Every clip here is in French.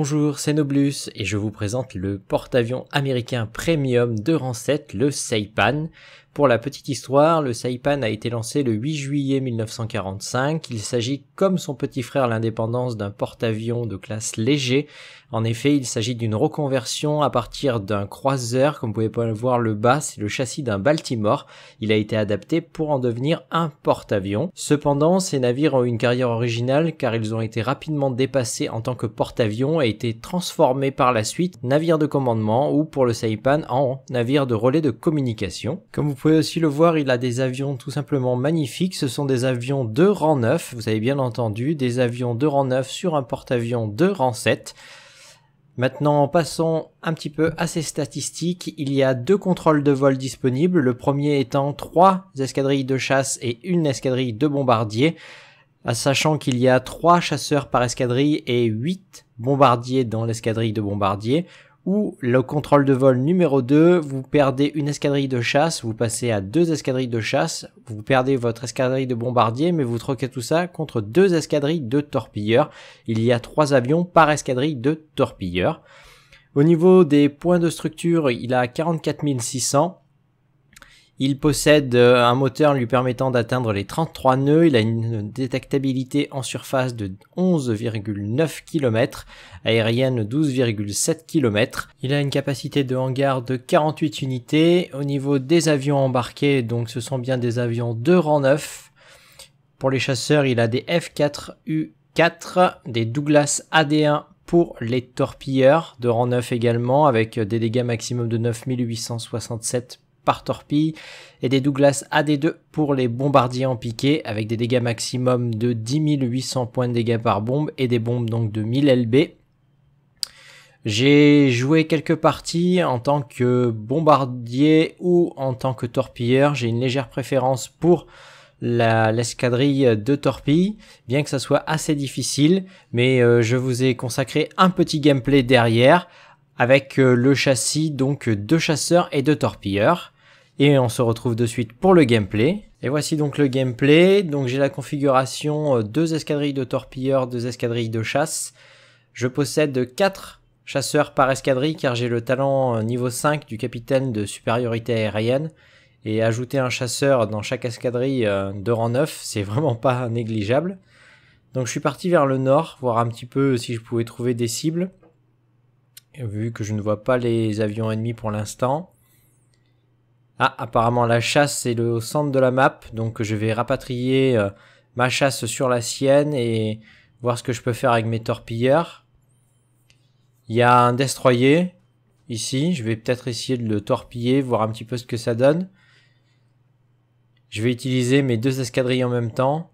Bonjour, c'est Noblus et je vous présente le porte-avions américain premium de Rang 7, le Seipan. Pour la petite histoire, le Saipan a été lancé le 8 juillet 1945. Il s'agit, comme son petit frère l'Indépendance, d'un porte-avions de classe léger. En effet, il s'agit d'une reconversion à partir d'un croiseur. Comme vous pouvez le voir le bas, c'est le châssis d'un Baltimore. Il a été adapté pour en devenir un porte-avions. Cependant, ces navires ont une carrière originale car ils ont été rapidement dépassés en tant que porte-avions et été transformés par la suite navires de commandement ou pour le Saipan en navire de relais de communication. Comme vous pouvez aussi le voir, il a des avions tout simplement magnifiques. Ce sont des avions de rang 9, vous avez bien entendu, des avions de rang 9 sur un porte-avions de rang 7. Maintenant, passons un petit peu à ces statistiques. Il y a deux contrôles de vol disponibles, le premier étant trois escadrilles de chasse et une escadrille de bombardiers, sachant qu'il y a trois chasseurs par escadrille et huit bombardiers dans l'escadrille de bombardiers ou le contrôle de vol numéro 2, vous perdez une escadrille de chasse, vous passez à deux escadrilles de chasse, vous perdez votre escadrille de bombardier, mais vous troquez tout ça contre deux escadrilles de torpilleurs. Il y a trois avions par escadrille de torpilleurs. Au niveau des points de structure, il a 44 600. Il possède euh, un moteur lui permettant d'atteindre les 33 nœuds. Il a une détectabilité en surface de 11,9 km, aérienne 12,7 km. Il a une capacité de hangar de 48 unités. Au niveau des avions embarqués, donc ce sont bien des avions de rang 9. Pour les chasseurs, il a des F4U4, des Douglas AD1 pour les torpilleurs de rang 9 également avec des dégâts maximum de 9867 par torpille et des Douglas AD2 pour les bombardiers en piqué avec des dégâts maximum de 10 800 points de dégâts par bombe et des bombes donc de 1000 LB. J'ai joué quelques parties en tant que bombardier ou en tant que torpilleur. J'ai une légère préférence pour l'escadrille de torpille. bien que ça soit assez difficile, mais euh, je vous ai consacré un petit gameplay derrière avec euh, le châssis donc de chasseurs et de torpilleurs et on se retrouve de suite pour le gameplay. Et voici donc le gameplay, donc j'ai la configuration euh, deux escadrilles de torpilleurs, deux escadrilles de chasse. Je possède 4 chasseurs par escadrille car j'ai le talent euh, niveau 5 du capitaine de supériorité aérienne et ajouter un chasseur dans chaque escadrille de rang 9, c'est vraiment pas négligeable. Donc je suis parti vers le nord, voir un petit peu si je pouvais trouver des cibles, vu que je ne vois pas les avions ennemis pour l'instant. Ah, apparemment la chasse c'est le centre de la map, donc je vais rapatrier euh, ma chasse sur la sienne et voir ce que je peux faire avec mes torpilleurs. Il y a un destroyer ici, je vais peut-être essayer de le torpiller, voir un petit peu ce que ça donne. Je vais utiliser mes deux escadrilles en même temps.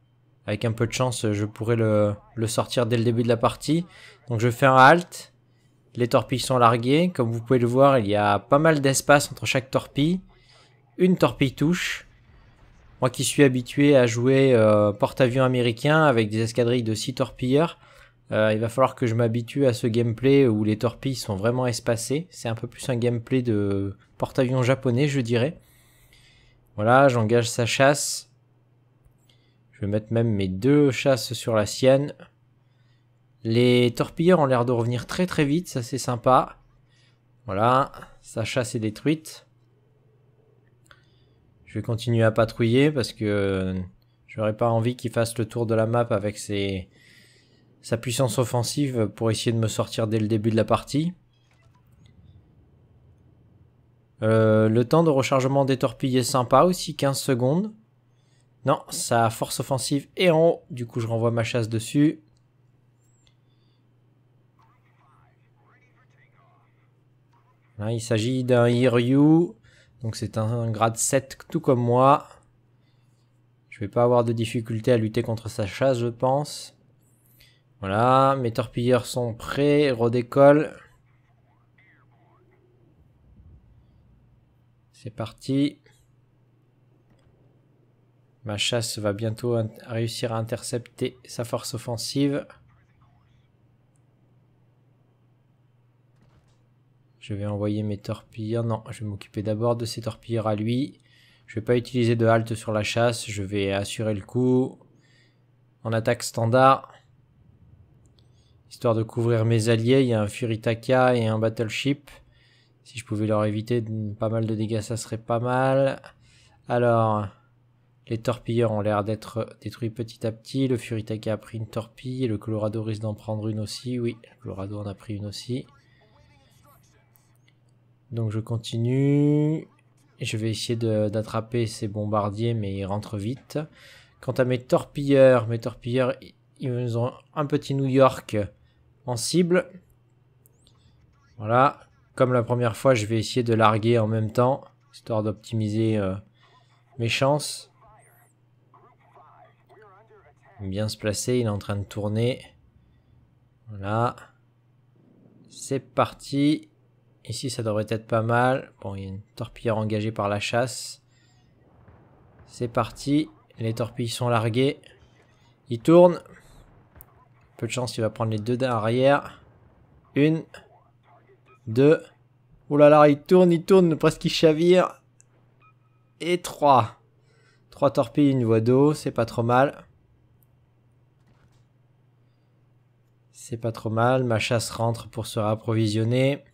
Avec un peu de chance, je pourrais le, le sortir dès le début de la partie. Donc je fais un halt. Les torpilles sont larguées. Comme vous pouvez le voir, il y a pas mal d'espace entre chaque torpille une torpille touche. Moi qui suis habitué à jouer euh, porte-avions américain avec des escadrilles de six torpilleurs, euh, il va falloir que je m'habitue à ce gameplay où les torpilles sont vraiment espacées. C'est un peu plus un gameplay de porte-avions japonais, je dirais. Voilà, j'engage sa chasse. Je vais mettre même mes deux chasses sur la sienne. Les torpilleurs ont l'air de revenir très très vite, ça c'est sympa. Voilà, sa chasse est détruite. Je vais continuer à patrouiller parce que je n'aurais pas envie qu'il fasse le tour de la map avec sa puissance offensive pour essayer de me sortir dès le début de la partie. Euh, le temps de rechargement des torpilles est sympa aussi, 15 secondes. Non, sa force offensive est en haut, du coup je renvoie ma chasse dessus. Là, il s'agit d'un Hiryu donc c'est un grade 7 tout comme moi. Je vais pas avoir de difficulté à lutter contre sa chasse, je pense. Voilà, mes torpilleurs sont prêts, redécolle. C'est parti. Ma chasse va bientôt réussir à intercepter sa force offensive. Je vais envoyer mes torpilleurs. Non, je vais m'occuper d'abord de ces torpilleurs à lui. Je ne vais pas utiliser de halte sur la chasse. Je vais assurer le coup. En attaque standard. Histoire de couvrir mes alliés. Il y a un Furitaka et un Battleship. Si je pouvais leur éviter pas mal de dégâts, ça serait pas mal. Alors, les torpilleurs ont l'air d'être détruits petit à petit. Le Furitaka a pris une torpille. Le Colorado risque d'en prendre une aussi. Oui, le Colorado en a pris une aussi. Donc je continue. Je vais essayer d'attraper ces bombardiers, mais ils rentrent vite. Quant à mes torpilleurs, mes torpilleurs, ils ont un petit New York en cible. Voilà. Comme la première fois, je vais essayer de larguer en même temps, histoire d'optimiser euh, mes chances. Bien se placer, il est en train de tourner. Voilà. C'est parti. Ici, ça devrait être pas mal. Bon, il y a une torpille engagée par la chasse. C'est parti. Les torpilles sont larguées. Il tourne. Peu de chance, il va prendre les deux d'arrière. Une. Deux. Oh là là, il tourne, il tourne, presque il chavire. Et trois. Trois torpilles, une voie d'eau, c'est pas trop mal. C'est pas trop mal, ma chasse rentre pour se réapprovisionner.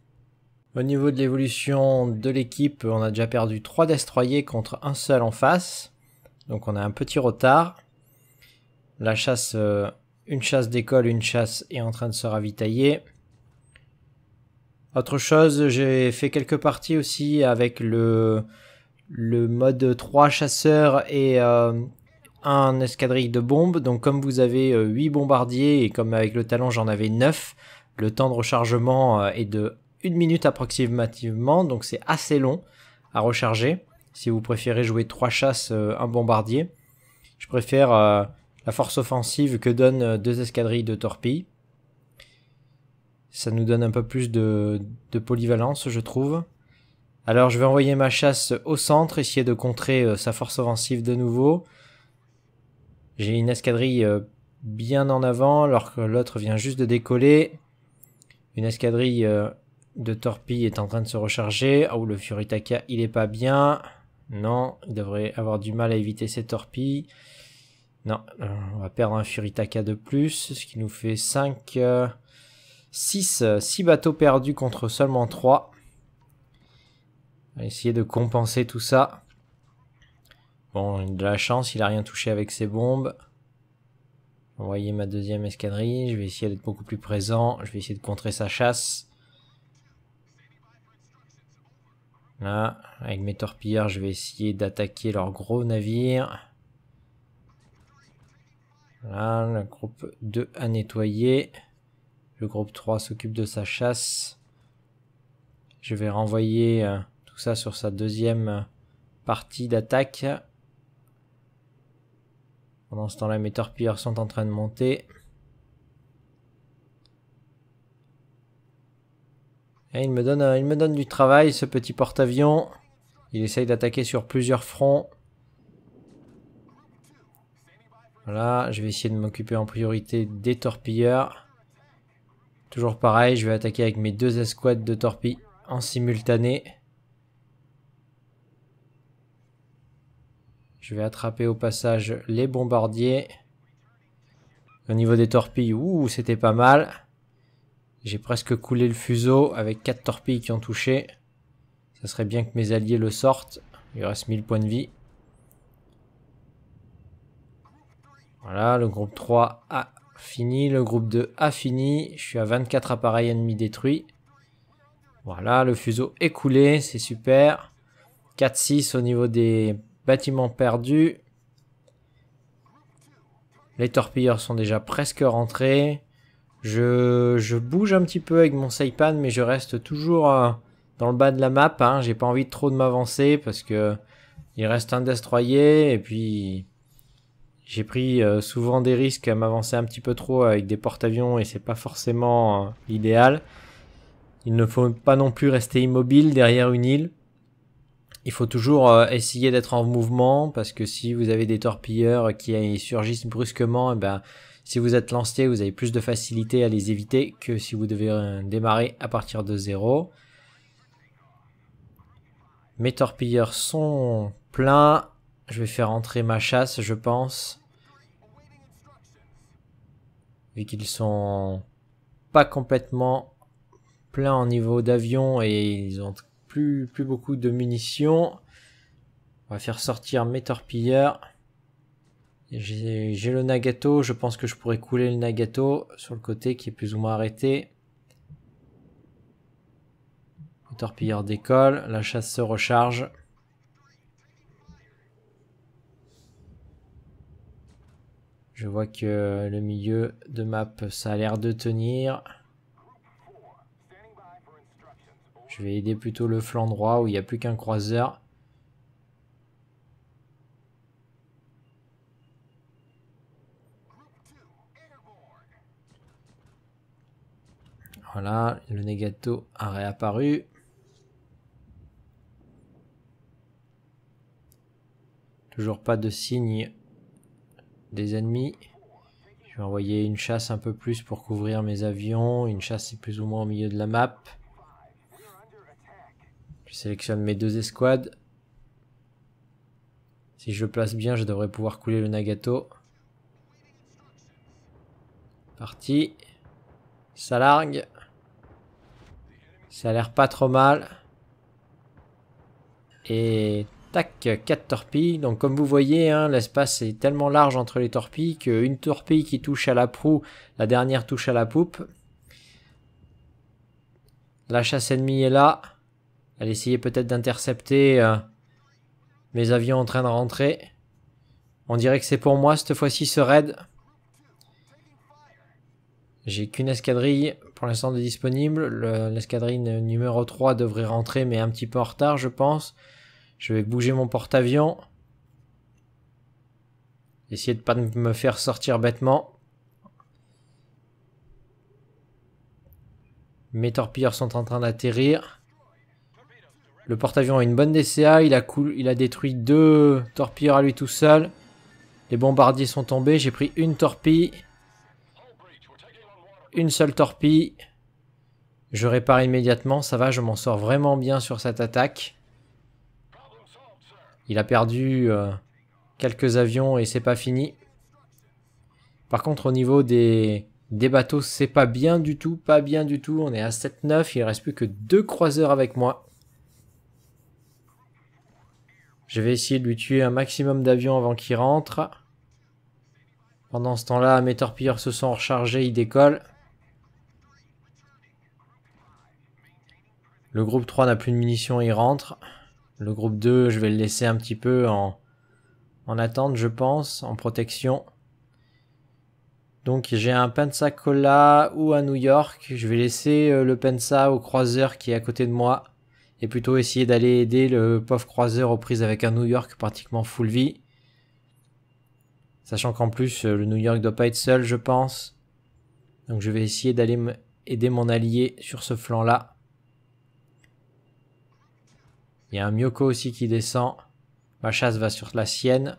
Au niveau de l'évolution de l'équipe, on a déjà perdu 3 destroyers contre un seul en face. Donc on a un petit retard. La chasse, euh, une chasse d'école, une chasse est en train de se ravitailler. Autre chose, j'ai fait quelques parties aussi avec le, mode 3 chasseurs et euh, un escadrille de bombes. Donc comme vous avez 8 euh, bombardiers et comme avec le talon j'en avais 9, le temps de rechargement est de une minute approximativement, donc c'est assez long à recharger. Si vous préférez jouer trois chasses, euh, un bombardier. Je préfère euh, la force offensive que donnent euh, deux escadrilles de torpilles. Ça nous donne un peu plus de, de polyvalence, je trouve. Alors je vais envoyer ma chasse au centre, essayer de contrer sa force offensive de nouveau. J'ai une escadrille bien en avant alors que l'autre vient juste de décoller. Une escadrille de Torpille est en train de se recharger. Oh, le Furitaka, il est pas bien. Non, il devrait avoir du mal à éviter ses torpilles. Non, euh, on va perdre un Furitaka de plus, ce qui nous fait 5, 6, 6 bateaux perdus contre seulement 3. On va essayer de compenser tout ça. Bon, de la chance, il a rien touché avec ses bombes. voyez ma deuxième escadrille, je vais essayer d'être beaucoup plus présent, je vais essayer de contrer sa chasse. Là, avec mes torpilleurs, je vais essayer d'attaquer leur gros navire. Là, le groupe 2 a nettoyé. Le groupe 3 s'occupe de sa chasse. Je vais renvoyer euh, tout ça sur sa deuxième euh, partie d'attaque. Pendant ce temps-là, mes torpilleurs sont en train de monter. Eh, il, me donne, euh, il me donne du travail, ce petit porte-avions. Il essaye d'attaquer sur plusieurs fronts. Voilà, je vais essayer de m'occuper en priorité des torpilleurs. Toujours pareil, je vais attaquer avec mes deux escouades de torpilles en simultané. Je vais attraper au passage les bombardiers. Au niveau des torpilles, ouh, c'était pas mal. J'ai presque coulé le fuseau avec 4 torpilles qui ont touché. Ça serait bien que mes alliés le sortent. Il reste 1000 points de vie. Voilà, le groupe 3 a fini. Le groupe 2 a fini. Je suis à 24 appareils ennemis détruits. Voilà, le fuseau est coulé. C'est super. 4-6 au niveau des bâtiments perdus. Les torpilleurs sont déjà presque rentrés. Je, bouge un petit peu avec mon Saipan, mais je reste toujours euh, dans le bas de la map. Hein. J'ai pas envie de trop de m'avancer parce que il reste un destroyer et puis j'ai pris euh, souvent des risques à m'avancer un petit peu trop avec des porte-avions et c'est pas forcément euh, l'idéal. Il ne faut pas non plus rester immobile derrière une île. Il faut toujours essayer d'être en mouvement parce que si vous avez des torpilleurs qui surgissent brusquement, eh ben si vous êtes lancé, vous avez plus de facilité à les éviter que si vous devez euh, démarrer à partir de zéro. Mes torpilleurs sont pleins. Je vais faire entrer ma chasse, je pense. Vu qu'ils sont pas complètement pleins en niveau d'avion et ils ont plus, plus beaucoup de munitions. On va faire sortir mes torpilleurs. J'ai le Nagato, je pense que je pourrais couler le Nagato sur le côté qui est plus ou moins arrêté. Le torpilleur décolle, la chasse se recharge. Je vois que le milieu de map, ça a l'air de tenir. Je vais aider plutôt le flanc droit où il n'y a plus qu'un croiseur. Voilà, le Negato a réapparu. Toujours pas de signe des ennemis. Je vais envoyer une chasse un peu plus pour couvrir mes avions. Une chasse c'est plus ou moins au milieu de la map. Je sélectionne mes deux escouades. Si je le place bien, je devrais pouvoir couler le Nagato. Parti. Ça largue. Ça a l'air pas trop mal. Et tac, 4 torpilles. Donc comme vous voyez, hein, l'espace est tellement large entre les torpilles qu'une torpille qui touche à la proue, la dernière touche à la poupe. La chasse ennemie est là. Elle essayait peut-être d'intercepter euh, mes avions en train de rentrer. On dirait que c'est pour moi cette fois-ci ce raid. J'ai qu'une escadrille pour l'instant disponible. l'escadrine numéro 3 devrait rentrer, mais un petit peu en retard, je pense. Je vais bouger mon porte-avions. Essayer de pas me faire sortir bêtement. Mes torpilleurs sont en train d'atterrir. Le porte-avions a une bonne DCA. Il a, cool, il a détruit deux torpilleurs à lui tout seul. Les bombardiers sont tombés. J'ai pris une torpille une seule torpille. Je répare immédiatement, ça va, je m'en sors vraiment bien sur cette attaque. Il a perdu euh, quelques avions et c'est pas fini. Par contre, au niveau des, des bateaux, c'est pas bien du tout, pas bien du tout. On est à 7-9, il reste plus que deux croiseurs avec moi. Je vais essayer de lui tuer un maximum d'avions avant qu'il rentre. Pendant ce temps-là, mes torpilleurs se sont rechargés, ils décollent. Le groupe 3 n'a plus de munitions, il rentre. Le groupe 2, je vais le laisser un petit peu en, en attente, je pense, en protection. Donc j'ai un Pensacola ou un New York. Je vais laisser euh, le Pensa au croiseur qui est à côté de moi. Et plutôt essayer d'aller aider le pauvre croiseur aux prises avec un New York pratiquement full vie. Sachant qu'en plus euh, le New York doit pas être seul je pense. Donc je vais essayer d'aller aider mon allié sur ce flanc là. Il y a un Myoko aussi qui descend. Ma chasse va sur la sienne.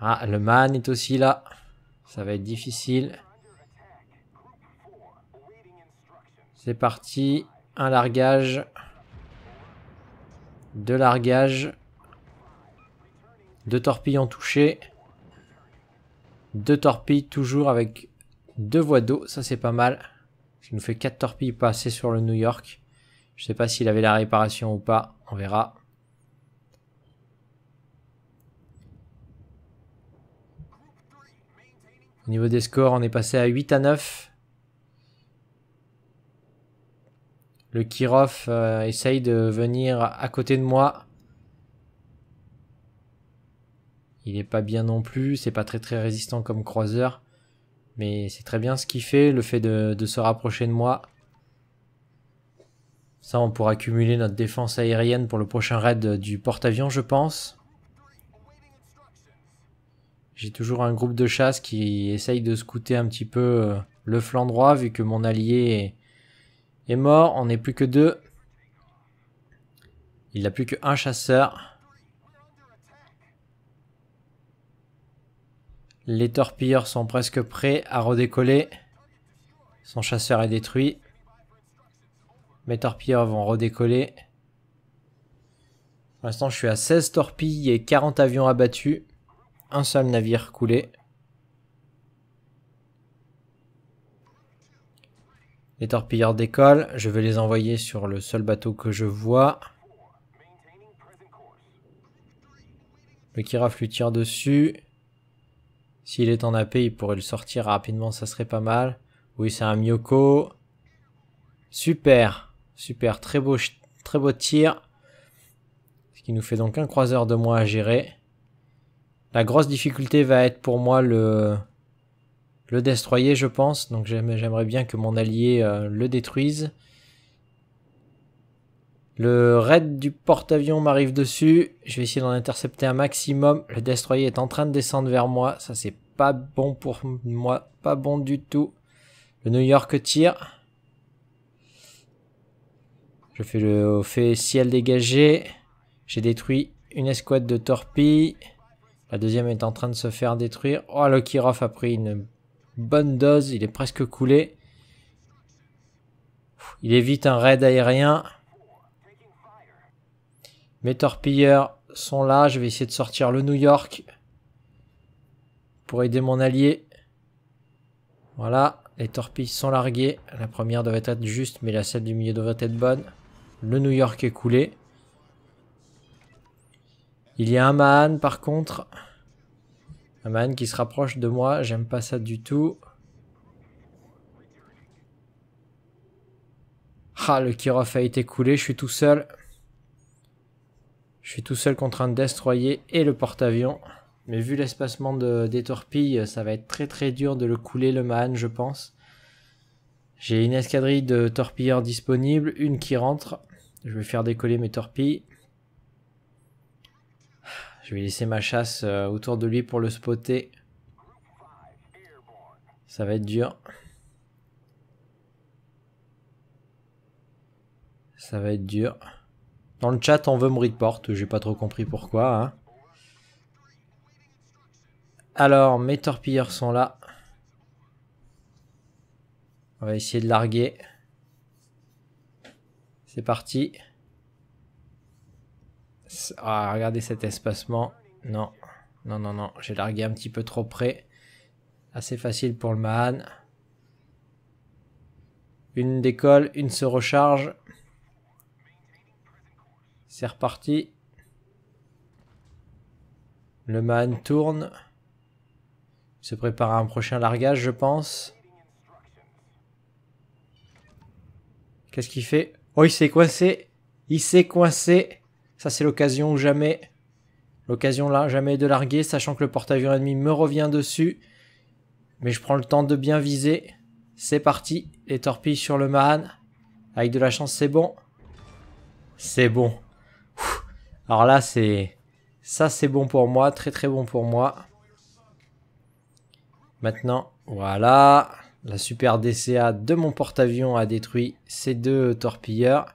Ah, le man est aussi là. Ça va être difficile. C'est parti. Un largage. Deux largages. Deux torpilles ont touché. Deux torpilles toujours avec deux voies d'eau. Ça, c'est pas mal. Il nous fait 4 torpilles passer sur le New York. Je ne sais pas s'il avait la réparation ou pas, on verra. Au niveau des scores, on est passé à 8 à 9. Le Kirov euh, essaye de venir à côté de moi. Il n'est pas bien non plus, c'est pas très très résistant comme croiseur. Mais c'est très bien ce qu'il fait, le fait de, se rapprocher de moi. Ça, on pourra cumuler notre défense aérienne pour le prochain raid du porte-avions, je pense. J'ai toujours un groupe de chasse qui essaye de scouter un petit peu euh, le flanc droit, vu que mon allié est, mort. On n'est plus que deux. Il n'a plus qu'un chasseur. Les torpilleurs sont presque prêts à redécoller. Son chasseur est détruit. Mes torpilleurs vont redécoller. Pour l'instant, je suis à 16 torpilles et 40 avions abattus. Un seul navire coulé. Les torpilleurs décollent. Je vais les envoyer sur le seul bateau que je vois. Le Kiraf lui tire dessus. S'il est en AP, il pourrait le sortir rapidement, ça serait pas mal. Oui, c'est un Miyoko. Super. Super. Très beau, très beau tir. Ce qui nous fait donc un croiseur de moins à gérer. La grosse difficulté va être pour moi le, le destroyer, je pense. Donc j'aimerais bien que mon allié euh, le détruise. Le raid du porte-avions m'arrive dessus. Je vais essayer d'en intercepter un maximum. Le destroyer est en train de descendre vers moi. Ça, c'est pas bon pour moi. Pas bon du tout. Le New York tire. Je fais le fait ciel dégagé. J'ai détruit une escouade de torpilles. La deuxième est en train de se faire détruire. Oh, le Kirov a pris une bonne dose. Il est presque coulé. Il évite un raid aérien. Mes torpilleurs sont là. Je vais essayer de sortir le New York pour aider mon allié. Voilà, les torpilles sont larguées. La première devait être juste, mais la celle du milieu devrait être bonne. Le New York est coulé. Il y a un Mahan par contre. Un Mahan qui se rapproche de moi. J'aime pas ça du tout. Ah, le Kirov a été coulé. Je suis tout seul. Je suis tout seul contre un destroyer et le porte-avions. Mais vu l'espacement des torpilles, ça va être très très dur de le couler le Mahan, je pense. J'ai une escadrille de torpilleurs disponible, une qui rentre. Je vais faire décoller mes torpilles. Je vais laisser ma chasse euh, autour de lui pour le spotter. Ça va être dur. Ça va être dur. Dans le chat, on veut me report, j'ai pas trop compris pourquoi. Hein. Alors, mes torpilleurs sont là. On va essayer de larguer. C'est parti. Ah, regardez cet espacement. Non, non, non, non. J'ai largué un petit peu trop près. Assez facile pour le Mahan. Une décolle, une se recharge. C'est reparti. Le man tourne. Il se prépare à un prochain largage, je pense. Qu'est-ce qu'il fait Oh, il s'est coincé Il s'est coincé Ça, c'est l'occasion ou jamais. L'occasion là, jamais de larguer, sachant que le porte-avions ennemi me revient dessus. Mais je prends le temps de bien viser. C'est parti, les torpilles sur le Mahan. Avec de la chance, c'est bon. C'est bon. Alors là, c'est... Ça, c'est bon pour moi. Très, très bon pour moi. Maintenant, voilà. La super DCA de mon porte-avions a détruit ces deux torpilleurs.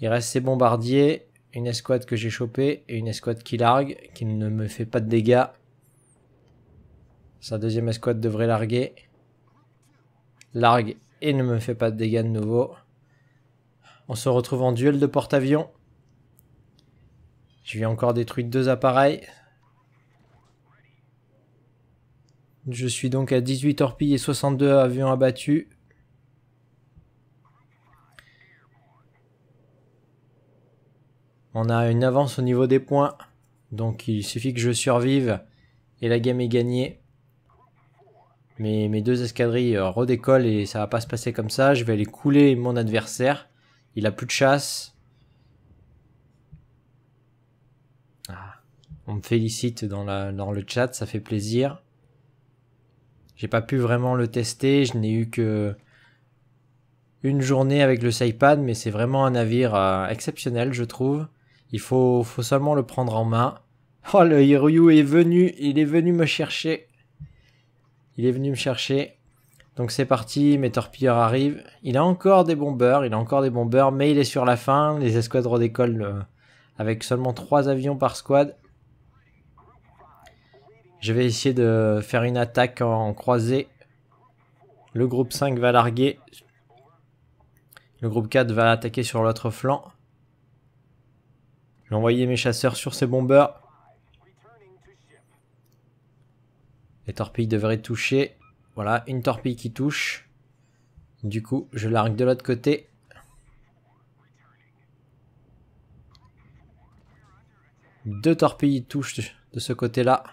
Il reste ces bombardiers. Une escouade que j'ai chopée et une escouade qui largue, qui ne me fait pas de dégâts. Sa deuxième escouade devrait larguer. Largue et ne me fait pas de dégâts de nouveau. On se retrouve en duel de porte-avions. J'ai encore détruit deux appareils. Je suis donc à 18 torpilles et 62 avions abattus. On a une avance au niveau des points. Donc il suffit que je survive et la game est gagnée. Mais mes deux escadrilles euh, redécollent et ça va pas se passer comme ça. Je vais aller couler mon adversaire. Il a plus de chasse. On me félicite dans, le chat, ça fait plaisir. J'ai pas pu vraiment le tester, je n'ai eu que une journée avec le Saipan, mais c'est vraiment un navire euh, exceptionnel, je trouve. Il faut, seulement le prendre en main. Oh, le Hiroyu est venu, il est venu me chercher. Il est venu me chercher. Donc c'est parti, mes torpilleurs arrivent. Il a encore des bombeurs, il a encore des bombeurs, mais il est sur la fin. Les escouades redécollent euh, avec seulement 3 avions par squad. Je vais essayer de faire une attaque en croisée. Le groupe 5 va larguer. Le groupe 4 va attaquer sur l'autre flanc. J'ai envoyé mes chasseurs sur ces bombeurs. Les torpilles devraient toucher. Voilà, une torpille qui touche. Du coup, je largue de l'autre côté. Deux torpilles touchent de ce côté-là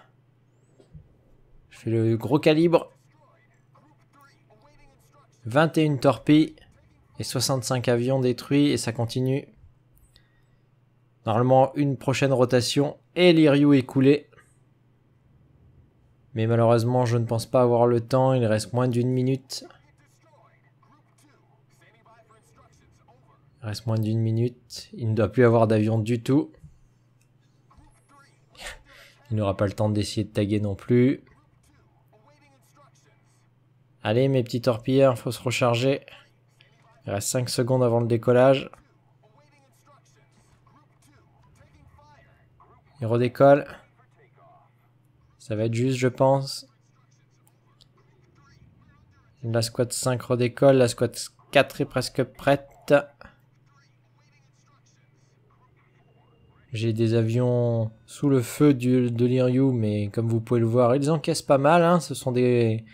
le gros calibre. 21 torpilles et 65 avions détruits et ça continue. Normalement, une prochaine rotation et l'Iryu est coulé. Mais malheureusement, je ne pense pas avoir le temps. Il reste moins d'une minute. Il reste moins d'une minute. Il ne doit plus avoir d'avion du tout. Il n'aura pas le temps d'essayer de taguer non plus. Allez, mes petits torpilleurs, faut se recharger. Il reste 5 secondes avant le décollage. Il redécolle. Ça va être juste, je pense. La squad 5 redécolle. La squad 4 est presque prête. J'ai des avions sous le feu de l'Iryu, mais comme vous pouvez le voir, ils encaissent pas mal. Hein. Ce sont des,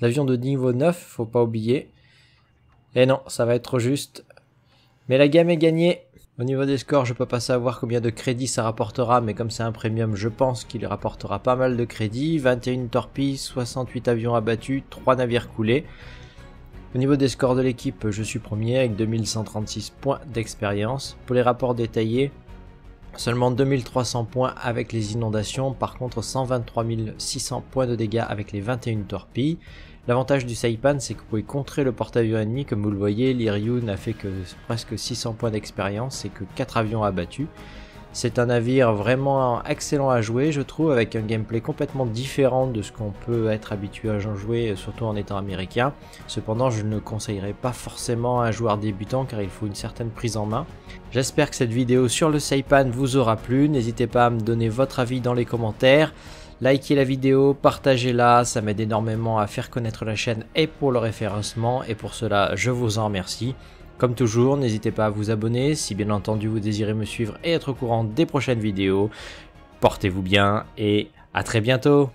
L'avion de niveau 9, faut pas oublier. Et eh non, ça va être juste. Mais la gamme est gagnée. Au niveau des scores, je peux pas savoir combien de crédits ça rapportera, mais comme c'est un premium, je pense qu'il rapportera pas mal de crédits. 21 torpilles, 68 avions abattus, 3 navires coulés. Au niveau des scores de l'équipe, je suis premier avec 2136 points d'expérience. Pour les rapports détaillés, seulement 2300 points avec les inondations, par contre 123 600 points de dégâts avec les 21 torpilles. L'avantage du Saipan, c'est que vous pouvez contrer le porte-avions ennemi. Comme vous le voyez, l'Iryu n'a fait que presque 600 points d'expérience et que 4 avions abattus. C'est un navire vraiment excellent à jouer, je trouve, avec un gameplay complètement différent de ce qu'on peut être habitué à jouer, surtout en étant américain. Cependant, je ne conseillerais pas forcément à un joueur débutant car il faut une certaine prise en main. J'espère que cette vidéo sur le Saipan vous aura plu. N'hésitez pas à me donner votre avis dans les commentaires. Likez la vidéo, partagez-la, ça m'aide énormément à faire connaître la chaîne et pour le référencement et pour cela je vous en remercie. Comme toujours, n'hésitez pas à vous abonner si bien entendu vous désirez me suivre et être au courant des prochaines vidéos. Portez-vous bien et à très bientôt